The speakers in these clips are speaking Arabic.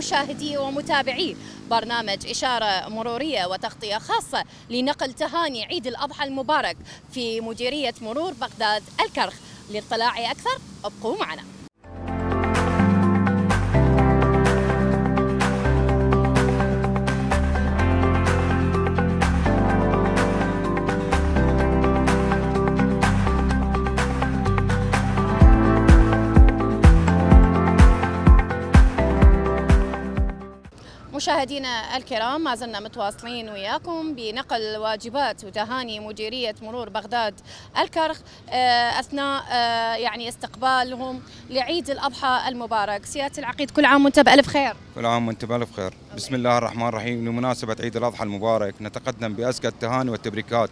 مشاهدي ومتابعي برنامج إشارة مرورية وتغطية خاصة لنقل تهاني عيد الأضحى المبارك في مديرية مرور بغداد الكرخ للطلاع أكثر ابقوا معنا مشاهدينا الكرام ما زلنا متواصلين وياكم بنقل واجبات وتهاني مديرية مرور بغداد الكرخ آه، أثناء آه، يعني استقبالهم لعيد الأضحى المبارك سيادة العقيد كل عام وأنت بألف خير كل عام وأنت بألف خير بسم الله الرحمن الرحيم لمناسبة عيد الأضحى المبارك نتقدم بأزكى التهاني والتبريكات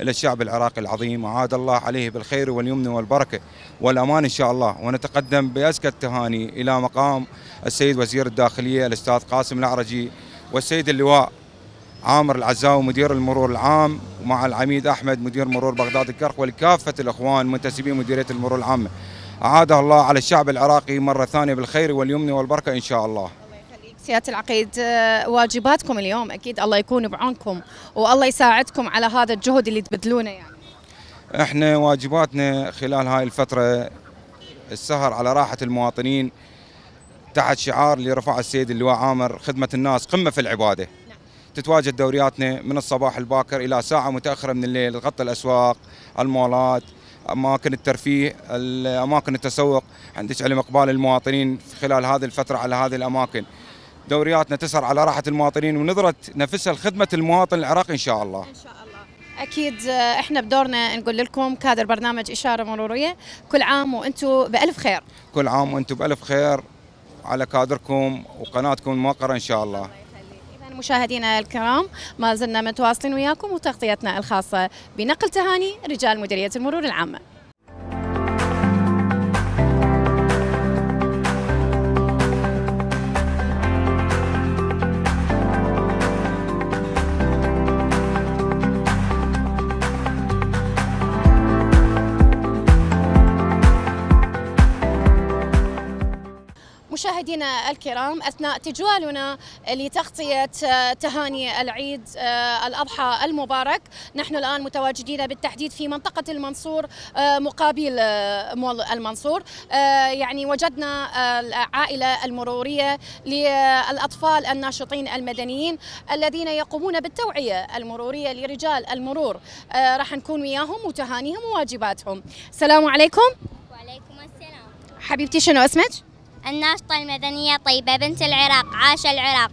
إلى الشعب العراقي العظيم وعاد الله عليه بالخير واليمن والبركة والأمان إن شاء الله ونتقدم بأزكى التهاني إلى مقام السيد وزير الداخلية الأستاذ قاسم العرجي والسيد اللواء عامر العزاوي مدير المرور العام ومع العميد أحمد مدير مرور بغداد الكرخ ولكافة الأخوان منتسبي مديرية المرور العامة أعاده الله على الشعب العراقي مرة ثانية بالخير واليمن والبركة إن شاء الله سياده العقيد آه، واجباتكم اليوم اكيد الله يكون بعونكم والله يساعدكم على هذا الجهد اللي تبذلونه يعني. احنا واجباتنا خلال هاي الفتره السهر على راحه المواطنين تحت شعار اللي رفعه السيد اللواء عامر خدمه الناس قمه في العباده. نعم. تتواجد دورياتنا من الصباح الباكر الى ساعه متاخره من الليل تغطي الاسواق، المولات، اماكن الترفيه، اماكن التسوق، عندك علم اقبال المواطنين خلال هذه الفتره على هذه الاماكن. دورياتنا تسهر على راحه المواطنين ونظره نفسها لخدمه المواطن العراقي ان شاء الله. ان شاء الله. اكيد آه، احنا بدورنا نقول لكم كادر برنامج اشاره مروريه كل عام وانتم بالف خير. كل عام وانتم بالف خير على كادركم وقناتكم الموقره ان شاء الله. اذا مشاهدينا الكرام ما زلنا متواصلين وياكم وتغطيتنا الخاصه بنقل تهاني رجال مديريه المرور العامه. مشاهدينا الكرام اثناء تجوالنا لتغطيه آه، تهاني العيد آه، الاضحى المبارك نحن الان متواجدين بالتحديد في منطقه المنصور آه، مقابل مول المنصور يعني وجدنا العائله المروريه للاطفال الناشطين المدنيين الذين يقومون بالتوعيه المروريه لرجال المرور راح نكون وياهم وتهانيهم وواجباتهم السلام عليكم وعليكم السلام حبيبتي شنو اسمك الناشطة المدنية طيبة بنت العراق عاش العراق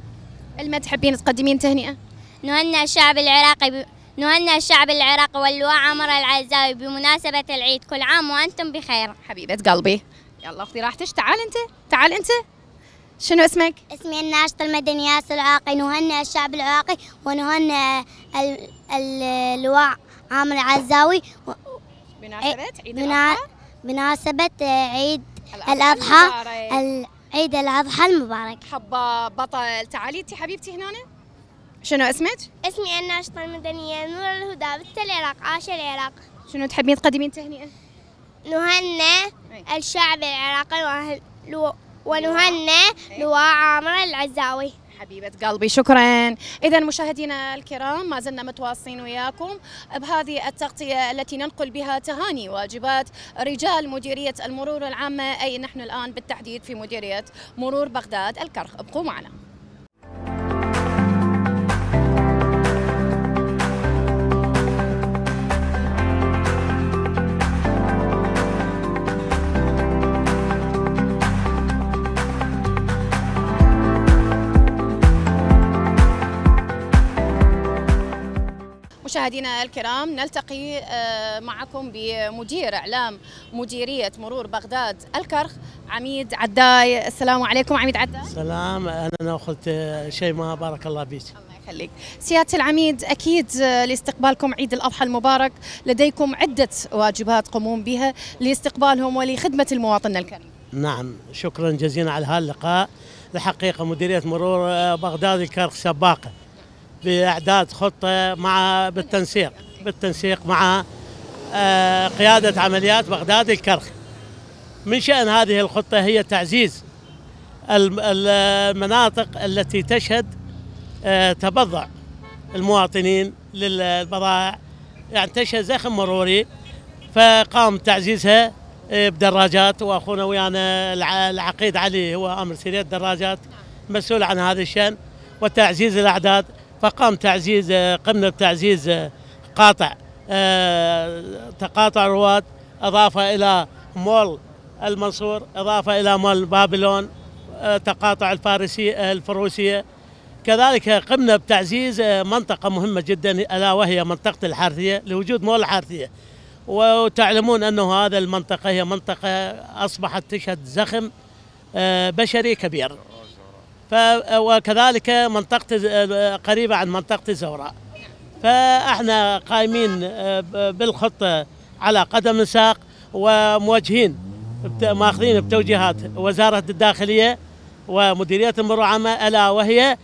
الما تحبين تقدمين تهنئة؟ نهنئ الشعب العراقي ب... نهنئ الشعب العراقي واللواء عمر العزاوي بمناسبة العيد كل عام وأنتم بخير حبيبة قلبي يلا أختي راحتش تعال أنت تعال أنت شنو اسمك؟ اسمي الناشطة المدنية ياسر العراقي نهنئ الشعب العراقي ونهنئ ال... اللواء عامر العزاوي بمناسبة عيد الأضحى بمناسبة عيد الأضحى عيد الأضحى المبارك حبة بطل تعالي انت حبيبتي هنا شنو اسمك؟ اسمي الناشطة المدنية نور الهدى بنت العراق عاش العراق شنو تحبين تقدمين تهنئة؟ نهنى الشعب العراقي ونهنى لواء عامر العزاوي حبيبة قلبي شكرا إذا مشاهدينا الكرام ما زلنا متواصلين وياكم بهذه التغطية التي ننقل بها تهاني واجبات رجال مديرية المرور العامة أي نحن الآن بالتحديد في مديرية مرور بغداد الكرخ ابقوا معنا مشاهدينا الكرام نلتقي آه، معكم بمدير اعلام مديريه مرور بغداد الكرخ عميد عداي السلام عليكم عميد عداي سلام انا ناخذ آه، شيء ما بارك الله فيك الله يخليك سياده العميد اكيد آه، لاستقبالكم عيد الاضحى المبارك لديكم عده واجبات قمون بها لاستقبالهم ولخدمه المواطن الكريم نعم شكرا جزيلا على هاللقاء الحقيقه مديريه مرور بغداد الكرخ سباقه باعداد خطه مع بالتنسيق بالتنسيق مع آه، قياده عمليات بغداد الكرخ. من شان هذه الخطه هي تعزيز المناطق التي تشهد آه، تبضع المواطنين للبضائع يعني تشهد زخم مروري فقام تعزيزها آه، بدراجات واخونا ويانا العقيد علي هو امر سريه الدراجات مسؤول عن هذا الشان وتعزيز الاعداد فقام تعزيز قمنا بتعزيز قاطع آه، تقاطع رواد اضافه الى مول المنصور اضافه الى مول بابلون آه، تقاطع الفارسي الفروسيه كذلك قمنا بتعزيز آه، منطقه مهمه جدا الا وهي منطقه الحارثيه لوجود مول الحارثيه وتعلمون انه هذا المنطقه هي منطقه اصبحت تشهد زخم بشري كبير وكذلك منطقة قريبة عن منطقة الزوراء فاحنا قائمين آه، بالخطة على قدم ساق وموجهين ماخذين بتوجيهات وزارة الداخلية ومديرية المرور العامة ألا وهي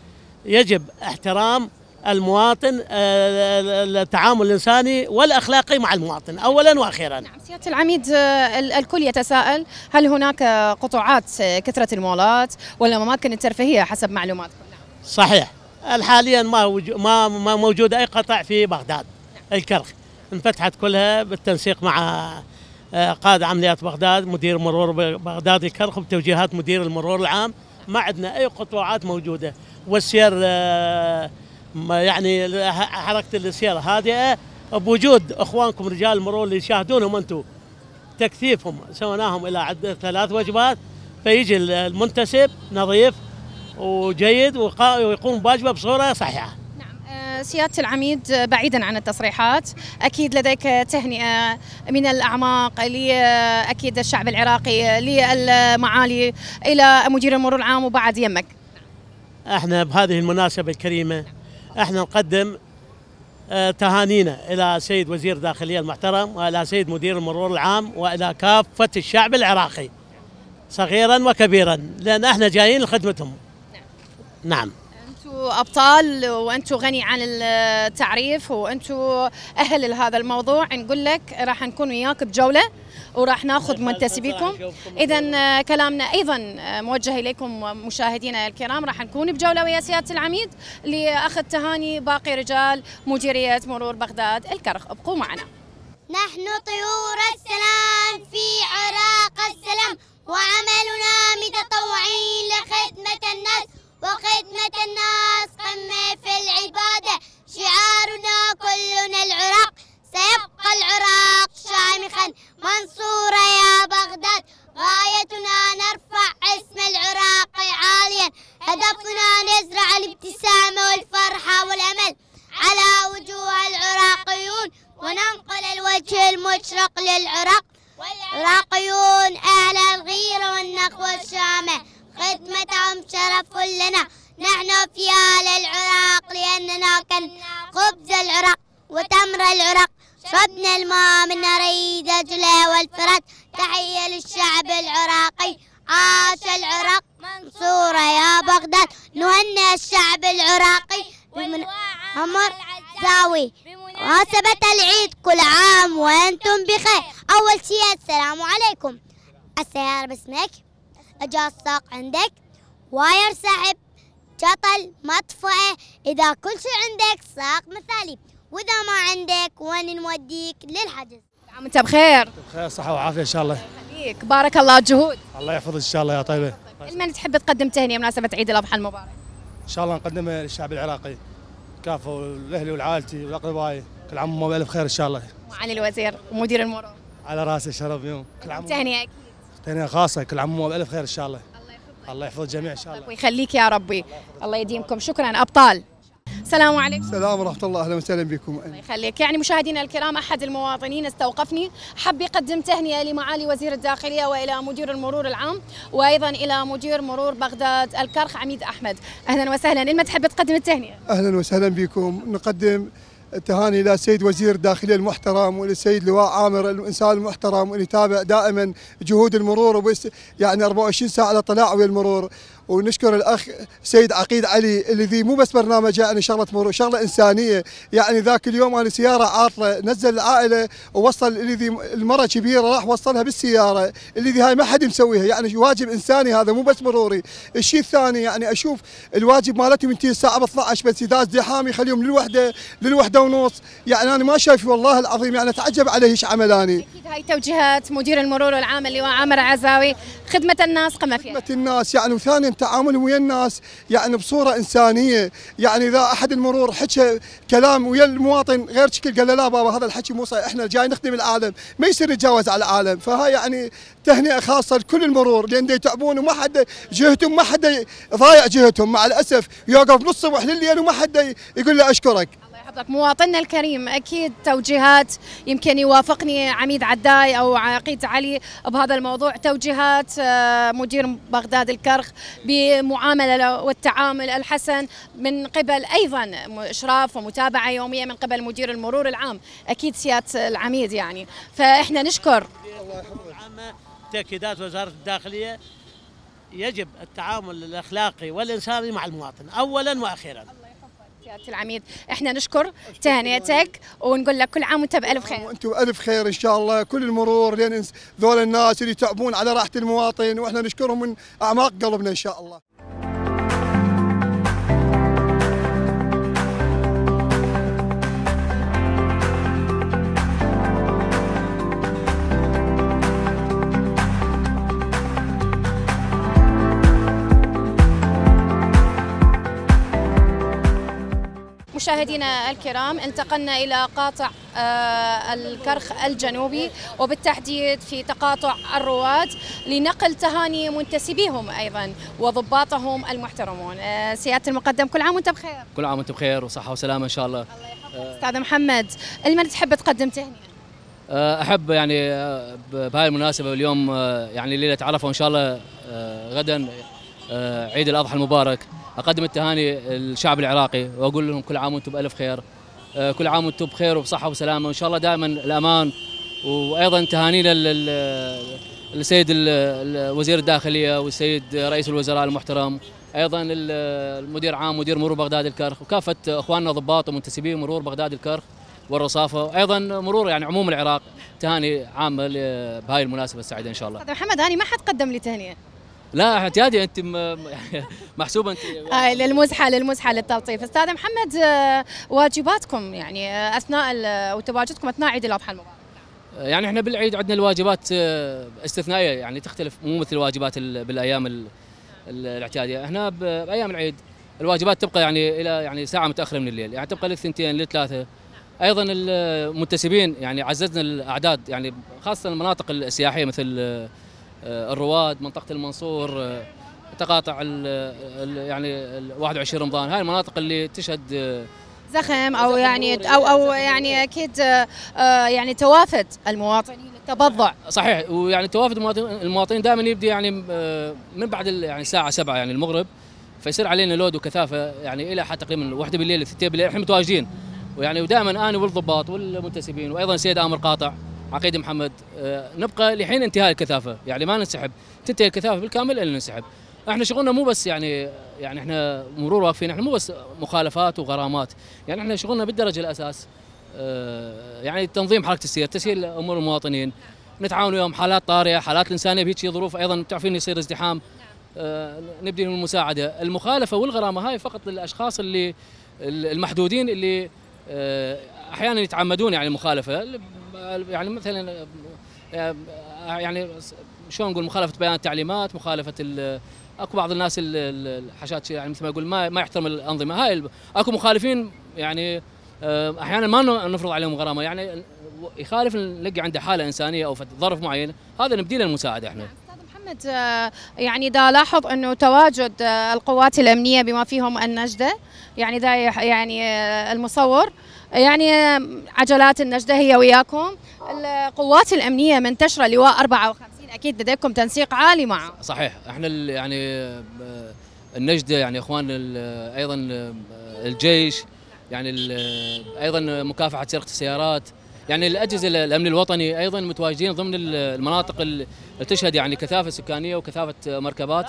يجب احترام المواطن آه، آه، التعامل الإنساني والأخلاقي مع المواطن أولا وأخيرا نعم سيادة العميد آه، الكل يتساءل هل هناك قطوعات كثرة المولات والأماكن الترفيهية حسب معلوماتكم نعم. صحيح حاليا ما ما ما موجود اي قطع في بغداد نعم. الكرخ انفتحت كلها بالتنسيق مع قائد عمليات بغداد مدير مرور بغداد الكرخ بتوجيهات مدير المرور العام ما عندنا اي قطوعات موجوده والسير يعني حركه السير هادئه آه، بوجود اخوانكم رجال المرور اللي يشاهدونهم انتم تكثيفهم سويناهم الى ثلاث وجبات فيجي المنتسب نظيف وجيد ويقوم بواجبه بصوره صحيحه. نعم آه، سيادة العميد آه، بعيدا عن التصريحات أكيد لديك تهنئة من الأعماق لأكيد الشعب العراقي للمعالي إلى مدير المرور العام وبعد يمك احنا بهذه المناسبة الكريمة احنا نقدم آه، تهانينا الى سيد وزير الداخليه المحترم والى سيد مدير المرور العام والى كافه الشعب العراقي صغيرا وكبيرا لان احنا جايين لخدمتهم نعم, نعم. انتم ابطال وانتم غني عن التعريف وانتم اهل لهذا الموضوع نقول لك راح نكون وياك بجوله وراح ناخذ منتسبيكم اذا آه، كلامنا ايضا آه، موجه اليكم مشاهدينا الكرام راح نكون بجوله ويا سياده العميد لاخذ تهاني باقي رجال مديريه مرور بغداد الكرخ ابقوا معنا نحن طيور السلام في عراق السلام وعملنا متطوعين لخدمه الناس وخدمة الناس قمة في العبادة شعارنا كلنا العراق سيبقى العراق شامخا منصورا عمر زاوي مناسبة العيد كل عام وأنتم بخير أول شيء السلام عليكم السيارة باسمك أجا الساق عندك واير سحب شطل مطفئة إذا كل شيء عندك ساق مثالي وإذا ما عندك وين نوديك للحجز عم أنت بخير بخير صحة وعافية إن شاء الله يخليك بارك الله جهود الله يحفظك إن شاء الله يا طيبة طيب، لمن تحب تقدم تهنئة مناسبة عيد الأضحى المبارك إن شاء الله نقدمها للشعب العراقي كافوا لاهلي والعائلتي ولاقربائي كل عام وانتم بالف خير ان شاء الله وعلي الوزير ومدير المرور على راسي شرف يوم كل عام تهنئه اكيد تهنئه خاصه كل عام وانتم بالف خير ان شاء الله الله يحفظ الجميع ان شاء الله ويخليك يا ربي الله يديمكم شكرا ابطال السلام عليكم السلام ورحمة الله أهلا وسهلا بكم الله يخليك يعني مشاهدينا الكرام أحد المواطنين استوقفني حب يقدم تهنئة لمعالي وزير الداخلية وإلى مدير المرور العام وأيضا إلى مدير مرور بغداد الكرخ عميد أحمد أهلا وسهلا لما تحب تقدم التهنئة أهلا وسهلا بكم نقدم التهاني الى السيد وزير الداخليه المحترم والسيد لواء عامر الانسان المحترم اللي يتابع دائما جهود المرور وبس يعني 24 ساعه على طلاع ويا المرور ونشكر الاخ سيد عقيد علي اللي ذي مو بس برنامج يعني شغله مرور شغله انسانيه يعني ذاك اليوم انا سياره عاطله نزل العائله ووصل اللي ذي المره كبيره راح وصلها بالسياره اللي ذي هاي ما حد مسويها يعني واجب انساني هذا مو بس مروري الشيء الثاني يعني اشوف الواجب مالتهم ينتهي الساعه 12 بس اذا ازدحام يخليهم للوحده للوحده ونص يعني انا ما شايف والله العظيم يعني اتعجب عليه ايش عملاني اكيد هاي توجيهات مدير المرور العام اللي هو عامر عزاوي خدمه الناس قمه فيها خدمه الناس يعني وثانيا وتعامل ويا الناس يعني بصوره انسانيه يعني اذا احد المرور حكى كلام ويا المواطن غير شكل قال له لا بابا هذا الحكي مو صحيح احنا جاي نخدم العالم ما يصير يتجاوز على العالم فهاي يعني تهنئه خاصه لكل المرور لان يتعبون وما حد جهتهم ما حد ضايع جهتهم مع الاسف يوقف نص الصبح لليل وما حد يقول له اشكرك حضرتك مواطننا الكريم أكيد توجيهات يمكن يوافقني عميد عداي أو عقيد علي بهذا الموضوع توجيهات آه، مدير بغداد الكرخ بمعاملة والتعامل الحسن من قبل أيضا إشراف ومتابعة يومية من قبل مدير المرور العام أكيد سيادة العميد يعني فإحنا نشكر تأكيدات وزارة الداخلية يجب التعامل الأخلاقي والإنساني مع المواطن أولا وأخيرا سياده العميد احنا نشكر تهنئتك ونقول لك كل عام وانت بالف خير وانتم بالف خير ان شاء الله كل المرور لين ذول الناس اللي يتعبون على راحه المواطن واحنا نشكرهم من اعماق قلبنا ان شاء الله مشاهدينا الكرام انتقلنا إلى قاطع آه، الكرخ الجنوبي وبالتحديد في تقاطع الرواد لنقل تهاني منتسبيهم أيضا وضباطهم المحترمون آه، سيادة المقدم كل عام وانت بخير كل عام وانت بخير وصحة وسلامة إن شاء الله الله يحفظك أستاذ محمد لمن تحب تقدم تهنئة آه، احب يعني بهاي المناسبه اليوم يعني الليله تعرفوا ان شاء الله غدا عيد الاضحى المبارك اقدم التهاني للشعب العراقي واقول لهم كل عام وانتم بالف خير آه، كل عام وانتم بخير وبصحه وسلامه وان شاء الله دائما الامان وايضا تهانينا للسيد وزير الداخليه والسيد رئيس الوزراء المحترم ايضا المدير عام مدير مرور بغداد الكرخ وكافه اخواننا ضباط ومنتسبي مرور بغداد الكرخ والرصافه وايضا مرور يعني عموم العراق تهاني عامه بهاي المناسبه السعيده ان شاء الله. محمد انا ما حد قدم لي تهنئه. لا اعتيادي انت محسوبه انت هاي آه، للمزحه للمزحه للتلطيف استاذ محمد آه، واجباتكم يعني آه، اثناء او تواجدكم اثناء عيد الاضحى المبارك يعني احنا بالعيد عندنا الواجبات استثنائيه يعني تختلف مو مثل الواجبات بالايام الاعتياديه احنا بايام العيد الواجبات تبقى يعني الى يعني ساعه متاخره من الليل يعني تبقى للثنتين للثلاثه ايضا المنتسبين يعني عززنا الاعداد يعني خاصه المناطق السياحيه مثل آه، الرواد منطقه المنصور آه، تقاطع الـ آه، الـ يعني 21 رمضان هاي المناطق اللي تشهد زخم او يعني او او يعني اكيد يعني توافد المواطنين التبضع صحيح ويعني توافد المواطنين دائما يبدي يعني من بعد يعني الساعه 7 يعني المغرب فيصير علينا لود وكثافه يعني الى حتى تقريبا واحدة بالليل 6 بالليل احنا متواجدين ويعني ودائما انا والضباط والمنتسبين وايضا سيد امر قاطع عقيد محمد آه، نبقى لحين انتهاء الكثافه يعني ما ننسحب تنتهي الكثافه بالكامل الا ننسحب احنا شغلنا مو بس يعني يعني احنا مرور واقفين احنا مو بس مخالفات وغرامات يعني احنا شغلنا بالدرجه الاساس آه، يعني تنظيم حركه السير تسهيل امور المواطنين نتعاون وياهم حالات طارئه حالات انسانيه بهيك ظروف ايضا بتعرفين يصير ازدحام آه، نبدي من المساعده المخالفه والغرامه هاي فقط للاشخاص اللي المحدودين اللي احيانا يتعمدون يعني المخالفه يعني مثلا آه، يعني شلون نقول مخالفه بيان التعليمات مخالفه اكو بعض الناس الحشات يعني مثل ما يقول ما ما يحترم الانظمه هاي اكو مخالفين يعني آه، احيانا ما نفرض عليهم غرامه يعني يخالف نلقى عنده حاله انسانيه او ظرف معين هذا نبدي له المساعده احنا نعم. محمد آه، يعني دا لاحظ انه تواجد آه، القوات الامنيه بما فيهم النجده يعني دا يعني آه، المصور يعني عجلات النجده هي وياكم القوات الامنيه منتشره لواء 54 اكيد لديكم تنسيق عالي معه صحيح احنا يعني النجده يعني اخوان ايضا الجيش يعني ايضا مكافحه سرقه السيارات يعني الاجهزه الامن الوطني ايضا متواجدين ضمن المناطق اللي تشهد يعني كثافه سكانيه وكثافه مركبات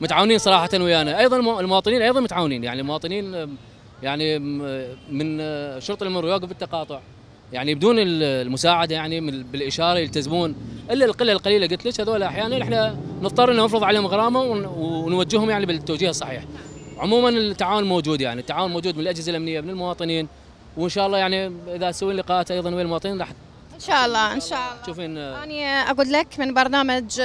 متعاونين صراحه ويانا ايضا المواطنين ايضا متعاونين يعني المواطنين يعني،, آه، يعني, يعني من شرطه المرور يوقف التقاطع يعني بدون المساعده يعني بالاشاره يلتزمون الا القله القليله قلت لك هذول احيانا احنا نضطر ان نفرض عليهم غرامه ونوجههم يعني بالتوجيه الصحيح. عموما التعاون موجود يعني التعاون موجود من الاجهزه الامنيه من المواطنين وان شاء الله يعني اذا تسوين لقاءات ايضا ويا المواطنين راح ان شاء الله ان شاء الله تشوفين آه، انا اقول لك من برنامج آه،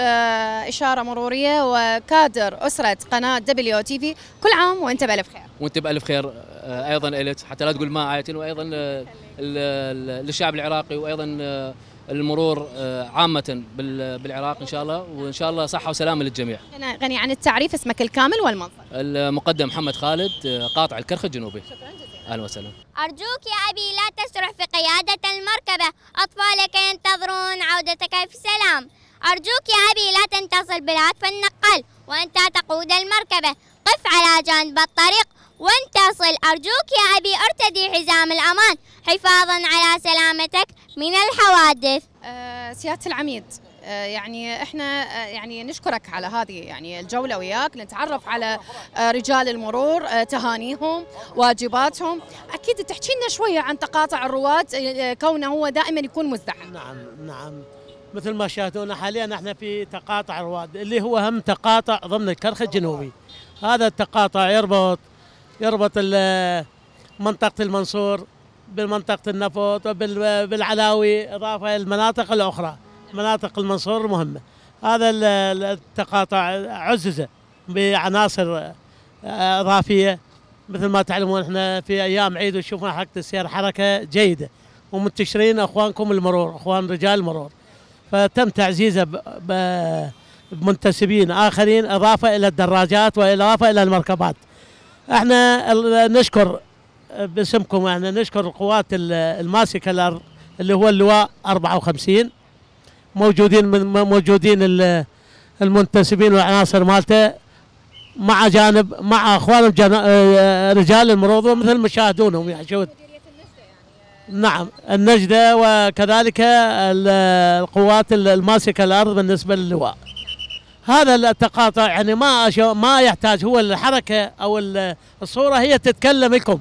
اشاره مروريه وكادر اسره قناه دبليو تي في كل عام وانت بالف خير وانت بالف خير آه، ايضا الك حتى لا تقول ما عايتين وايضا للشعب العراقي وايضا المرور عامة بالعراق إن شاء الله وإن شاء الله صحة وسلامة للجميع أنا غني عن التعريف اسمك الكامل والمنصب المقدم محمد خالد قاطع الكرخ الجنوبي شكرا جزيلا. أهلا وسهلا أرجوك يا أبي لا تسرع في قيادة المركبة أطفالك ينتظرون عودتك بسلام أرجوك يا أبي لا تنتصر بالهاتف النقال وأنت تقود المركبة قف على جانب الطريق وانتصل أرجوك يا أبي ارتدي حزام الأمان حفاظا على سلامتك من الحوادث أه سيادة العميد آه، يعني احنا آه، يعني نشكرك على هذه يعني الجوله وياك نتعرف على آه، رجال المرور تهانيهم واجباتهم اكيد تحكي لنا شويه عن تقاطع الرواد كونه هو دائما يكون مزدحم نعم نعم مثل ما شاهدونا حاليا احنا في تقاطع الرواد اللي هو اهم تقاطع ضمن الكرخ الجنوبي هذا التقاطع يربط يربط منطقه المنصور بمنطقه النفط وبالعلاوي اضافه الى المناطق الاخرى مناطق المنصور المهمة هذا التقاطع عزز بعناصر آه، إضافية مثل ما تعلمون احنا في أيام عيد وشوفنا حركة السير حركة جيدة ومنتشرين أخوانكم المرور أخوان رجال المرور فتم تعزيزه بمنتسبين آخرين إضافة إلى الدراجات وإضافة إلى المركبات احنا نشكر باسمكم احنا نشكر القوات الماسكة اللي هو اللواء 54 موجودين من موجودين المنتسبين والعناصر مالته مع جانب مع اخوانهم آه، رجال المروضه مثل ما شاهدونهم يعني حشود نعم النجده وكذلك القوات الماسكه الارض بالنسبه للواء هذا التقاطع يعني ما ما يحتاج هو الحركه او الصوره هي تتكلم لكم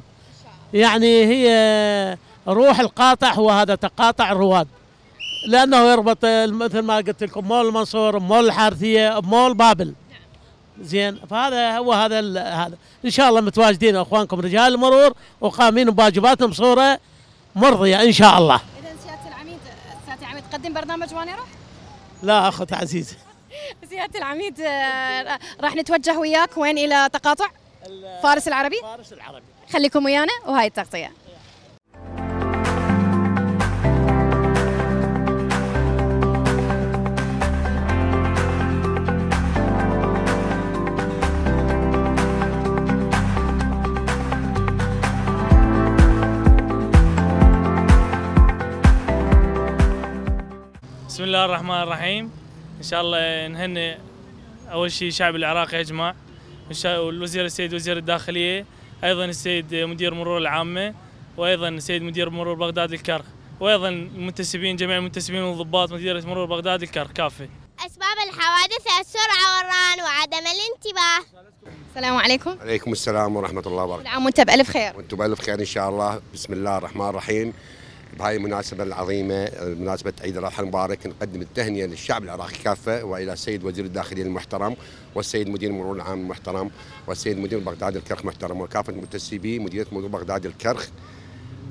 يعني هي روح القاطع هو هذا تقاطع الرواد لانه يربط مثل ما قلت لكم مول المنصور مول الحارثيه مول بابل نعم. زين فهذا هو هذا هذا ان شاء الله متواجدين اخوانكم رجال المرور وقامين بواجباتهم بصوره مرضيه ان شاء الله. اذا سياده العميد سياده العميد تقدم برنامج وانا اروح لا اخت عزيزه. سياده العميد آه، راح نتوجه وياك وين الى تقاطع؟ فارس العربي؟ فارس العربي. خليكم ويانا وهاي التغطيه. بسم الله الرحمن الرحيم ان شاء الله نهني اول شيء شعب العراق اجمع والوزير السيد وزير الداخليه ايضا السيد مدير مرور العامه وايضا السيد مدير مرور بغداد الكرخ وايضا المنتسبين جميع المنتسبين والضباط مديريه مرور بغداد الكرخ كافه اسباب الحوادث السرعه والران وعدم الانتباه السلام عليكم وعليكم السلام ورحمه الله وبركاته كل عام وانت بالف خير وانتم بالف خير ان شاء الله بسم الله الرحمن الرحيم بهاي المناسبة العظيمة مناسبة عيد الأضحى المبارك نقدم التهنئة للشعب العراقي كافة وإلى السيد وزير الداخلية المحترم والسيد مدير المرور العام المحترم والسيد مدير بغداد الكرخ المحترم وكافة المنتسبين مديرية مرور بغداد الكرخ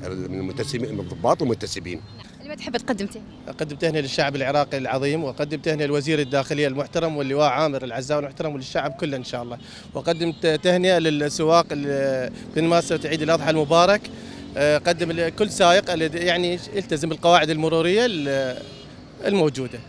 من المنتسبين من الضباط والمنتسبين لما تحب تقدم تهنئة؟ أقدم تهنئة للشعب العراقي العظيم وأقدم تهنئة لوزير الداخلية المحترم واللواء عامر العزاوي المحترم وللشعب كله إن شاء الله وأقدم تهنئة للسواق بمناسبة عيد الأضحى المبارك آه، قدم لكل سائق يعني يلتزم بالقواعد المروريه الموجوده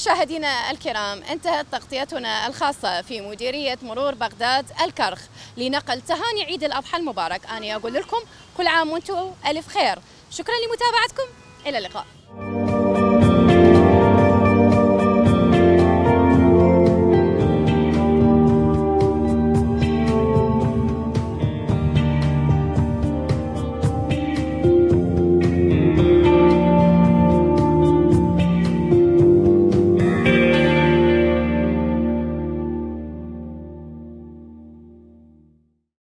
مشاهدينا الكرام انتهت تغطيتنا الخاصة في مديرية مرور بغداد الكرخ لنقل تهاني عيد الأضحى المبارك أنا أقول لكم كل عام وانتم ألف خير شكرا لمتابعتكم إلى اللقاء